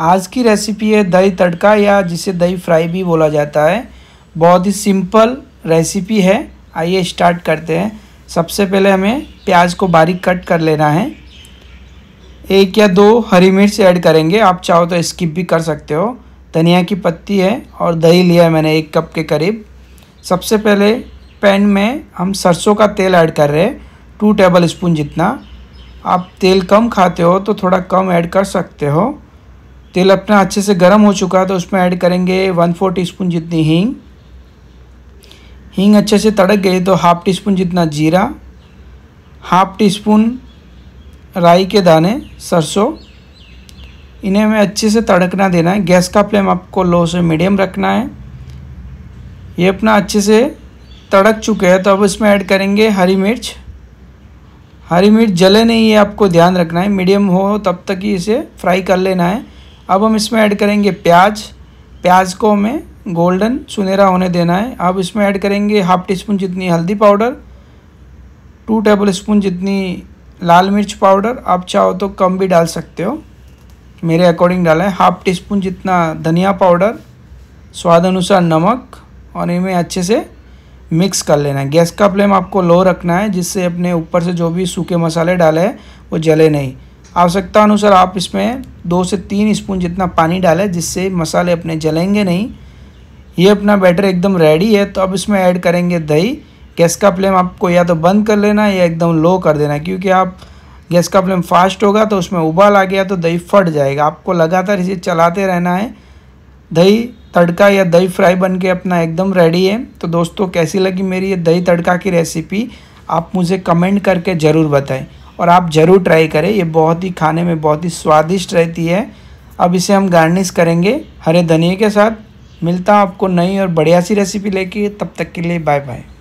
आज की रेसिपी है दही तड़का या जिसे दही फ्राई भी बोला जाता है बहुत ही सिंपल रेसिपी है आइए स्टार्ट करते हैं सबसे पहले हमें प्याज को बारीक कट कर लेना है एक या दो हरी मिर्च ऐड करेंगे आप चाहो तो स्किप भी कर सकते हो धनिया की पत्ती है और दही लिया है मैंने एक कप के करीब सबसे पहले पैन में हम सरसों का तेल ऐड कर रहे हैं टू टेबल स्पून जितना आप तेल कम खाते हो तो थोड़ा कम ऐड कर सकते हो तेल अपना अच्छे से गर्म हो चुका है तो उसमें ऐड करेंगे वन फोर टी स्पून जितनी हींग हींग अच्छे से तड़क गई तो हाफ़ टी स्पून जितना जीरा हाफ़ टी स्पून राई के दाने सरसों इन्हें हमें अच्छे से तड़कना देना है गैस का फ्लेम आपको लो से मीडियम रखना है ये अपना अच्छे से तड़क चुके हैं तो अब इसमें ऐड करेंगे हरी मिर्च हरी मिर्च जले नहीं है आपको ध्यान रखना है मीडियम हो तब तक ही इसे फ्राई कर लेना है अब हम इसमें ऐड करेंगे प्याज प्याज को हमें गोल्डन सुनहरा होने देना है अब इसमें ऐड करेंगे हाफ टी स्पून जितनी हल्दी पाउडर टू टेबल स्पून जितनी लाल मिर्च पाउडर आप चाहो तो कम भी डाल सकते हो मेरे अकॉर्डिंग डाला है हाफ टी स्पून जितना धनिया पाउडर स्वाद अनुसार नमक और इनमें अच्छे से मिक्स कर लेना है गैस का फ्लेम आपको लो रखना है जिससे अपने ऊपर से जो भी सूखे मसाले डाले हैं वो जले नहीं आवश्यकता अनुसार आप इसमें दो से तीन स्पून जितना पानी डाला है जिससे मसाले अपने जलेंगे नहीं ये अपना बैटर एकदम रेडी है तो अब इसमें ऐड करेंगे दही गैस का फ्लेम आपको या तो बंद कर लेना या एकदम लो कर देना क्योंकि आप गैस का फ्लेम फास्ट होगा तो उसमें उबाल आ गया तो दही फट जाएगा आपको लगातार इसे चलाते रहना है दही तड़का या दही फ्राई बन के अपना एकदम रेडी है तो दोस्तों कैसी लगी मेरी ये दही तड़का की रेसिपी आप मुझे कमेंट करके ज़रूर बताएं और आप ज़रूर ट्राई करें ये बहुत ही खाने में बहुत ही स्वादिष्ट रहती है अब इसे हम गार्निश करेंगे हरे धनिए के साथ मिलता हूँ आपको नई और बढ़िया सी रेसिपी लेके तब तक के लिए बाय बाय